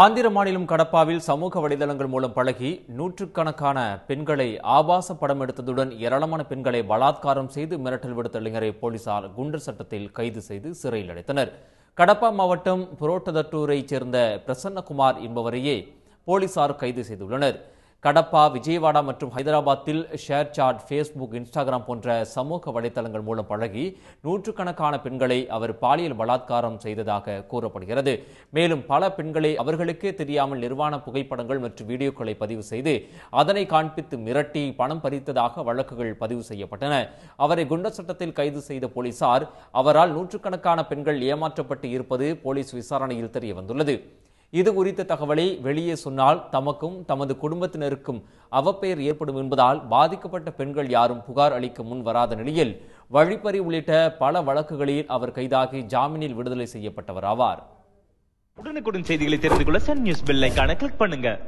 ஆந்திர மாநிலம் கடப்பாவில் சமூக வலைதளங்கள் மூலம் பழகி நூற்றுக்கணக்கான பெண்களை ஆபாச படம் எடுத்ததுடன் ஏராளமான பெண்களை பலாத்காரம் செய்து மிரட்டல் விடுத்த இளைஞரை போலீசார் குண்டர் சட்டத்தில் கைது செய்து சிறையில் அடைத்தனர் கடப்பா மாவட்டம் புரோட்டதட்டூரைச் சேர்ந்த பிரசன்னகுமார் என்பவரையே போலீசார் கைது செய்துள்ளனர் கடப்பா விஜயவாடா மற்றும் ஹைதராபாத்தில் ஷேர் சாட் ஃபேஸ்புக் இன்ஸ்டாகிராம் போன்ற சமூக வலைதளங்கள் மூலம் பழகி நூற்றுக்கணக்கான பெண்களை அவர் பாலியல் பலாத்காரம் செய்ததாக கூறப்படுகிறது மேலும் பல பெண்களை அவர்களுக்கே தெரியாமல் நிர்வாண புகைப்படங்கள் மற்றும் வீடியோக்களை பதிவு செய்து அதனை காண்பித்து மிரட்டி பணம் பறித்ததாக வழக்குகள் பதிவு செய்யப்பட்டன அவரை குண்டர் சட்டத்தில் கைது செய்த போலீசார் அவரால் நூற்றுக்கணக்கான பெண்கள் ஏமாற்றப்பட்டு இருப்பது போலீஸ் விசாரணையில் தெரிய வந்துள்ளது இது குறித்த தகவலை வெளியே சொன்னால் தமக்கும் தமது குடும்பத்தினருக்கும் அவப்பெயர் ஏற்படும் என்பதால் பாதிக்கப்பட்ட பெண்கள் யாரும் புகார் அளிக்க முன் வராத நிலையில் வழிப்பறி உள்ளிட்ட பல வழக்குகளில் அவர் கைதாகி ஜாமீனில் விடுதலை செய்யப்பட்டவர் ஆவார் உடனுக்குடன் செய்திகளை தெரிந்து கொள்ள சன் நியூஸ் பெல் கிளிக் பண்ணுங்க